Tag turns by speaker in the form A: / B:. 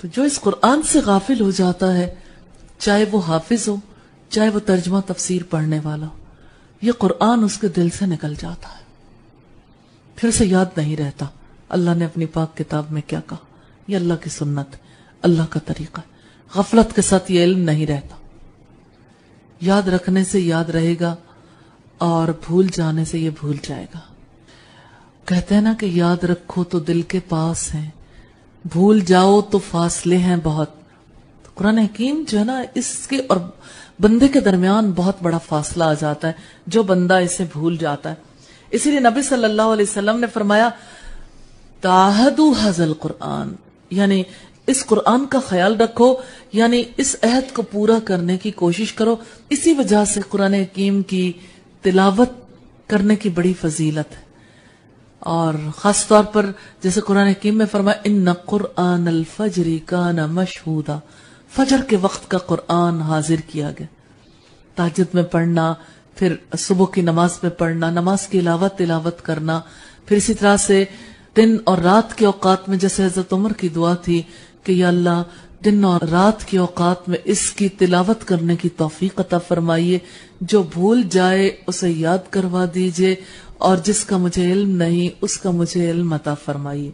A: तो जो इस कुरान से गाफिल हो जाता है चाहे वो हाफिज हो चाहे वो तर्जमा तफसीर पढ़ने वाला हो यह कुरान उसके दिल से निकल जाता है फिर से याद नहीं रहता अल्लाह ने अपनी पाक किताब में क्या कहा ये अल्लाह की सुन्नत अल्लाह का तरीका है गफलत के साथ ये इल्म नहीं रहता याद रखने से याद रहेगा और भूल जाने से यह भूल जाएगा कहते हैं ना कि याद रखो तो दिल के पास है भूल जाओ तो फासले हैं बहुत तो कुरान हकीम जो है ना इसके और बंदे के दरमियान बहुत बड़ा फासला आ जाता है जो बंदा इसे भूल जाता है इसीलिए नबी सल्लल्लाहु अलैहि वसल्लम ने फरमाया ताहदु हजल कुरान यानी इस कुरान का ख्याल रखो यानी इस अहद को पूरा करने की कोशिश करो इसी वजह से कुरान हकीम की तिलावत करने की बड़ी फजीलत है और ख़ास तौर पर जैसे कुरान हकीम में फरमाया इन कुरान अलफजरी का न मशहूदा फजर के वक्त का कुरान हाजिर किया गया ताजद में पढ़ना फिर सुबह की नमाज में पढ़ना नमाज के अलावा तिलावत करना फिर इसी तरह से दिन और रात के औकात में जैसे हजरत उमर की दुआ थी कि या अल्लाह दिन और रात के औकात में इसकी तिलावत करने की तोफीक अता फरमाइए जो भूल जाए उसे याद करवा दीजिए और जिसका मुझे इल्म नहीं उसका मुझे इल्म अता फरमाइए